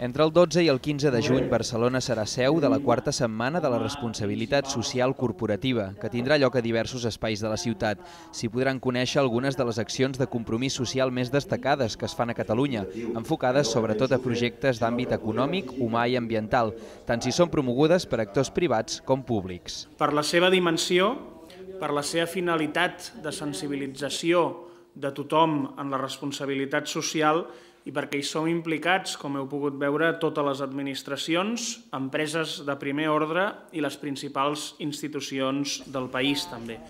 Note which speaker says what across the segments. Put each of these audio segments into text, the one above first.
Speaker 1: Entre el 12 i el 15 de juny, Barcelona serà seu de la quarta setmana de la responsabilitat social corporativa, que tindrà lloc a diversos espais de la ciutat. S'hi podran conèixer algunes de les accions de compromís social més destacades que es fan a Catalunya, enfocades sobretot a projectes d'àmbit econòmic, humà i ambiental, tant si són promogudes per actors privats com públics.
Speaker 2: Per la seva dimensió, per la seva finalitat de sensibilització de tothom en la responsabilitat social i perquè hi som implicats, com heu pogut veure, totes les administracions, empreses de primer ordre i les principals institucions del país també.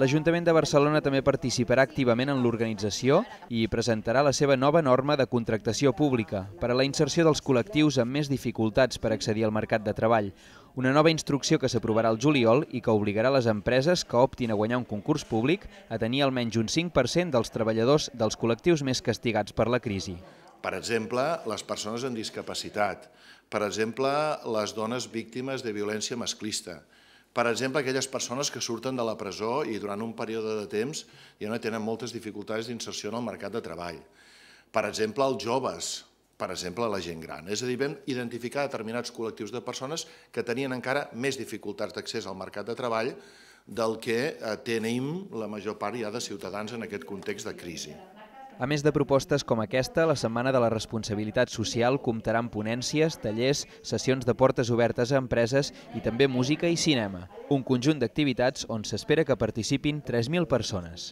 Speaker 1: L'Ajuntament de Barcelona també participarà activament en l'organització i presentarà la seva nova norma de contractació pública per a la inserció dels col·lectius amb més dificultats per accedir al mercat de treball, una nova instrucció que s'aprovarà al juliol i que obligarà les empreses que optin a guanyar un concurs públic a tenir almenys un 5% dels treballadors dels col·lectius més castigats per la crisi.
Speaker 3: Per exemple, les persones amb discapacitat, per exemple, les dones víctimes de violència masclista, per exemple, aquelles persones que surten de la presó i durant un període de temps ja no tenen moltes dificultats d'inserció en el mercat de treball. Per exemple, els joves, per exemple, la gent gran. És a dir, vam identificar determinats col·lectius de persones que tenien encara més dificultats d'accés al mercat de treball del que eh, tenim la major part ja de ciutadans en aquest context de crisi.
Speaker 1: A més de propostes com aquesta, la Setmana de la Responsabilitat Social comptarà amb ponències, tallers, sessions de portes obertes a empreses i també música i cinema. Un conjunt d'activitats on s'espera que participin 3.000 persones.